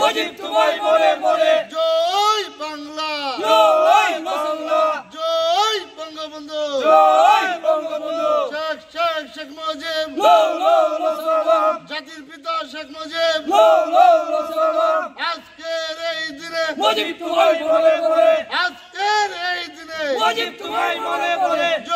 মুজিব তোমায় মরে মরে জয় বাংলা জয় বাংলা জয় বঙ্গবন্ধু জয় বঙ্গবন্ধু শেখ শেখ শেখ মুজিব জাতির পিতা শেখ মুজিব আজকে এই দিনে মুজিব তোমায় মরে মরে আজকের এই দিনে মুজিব তোমায় মরে মরে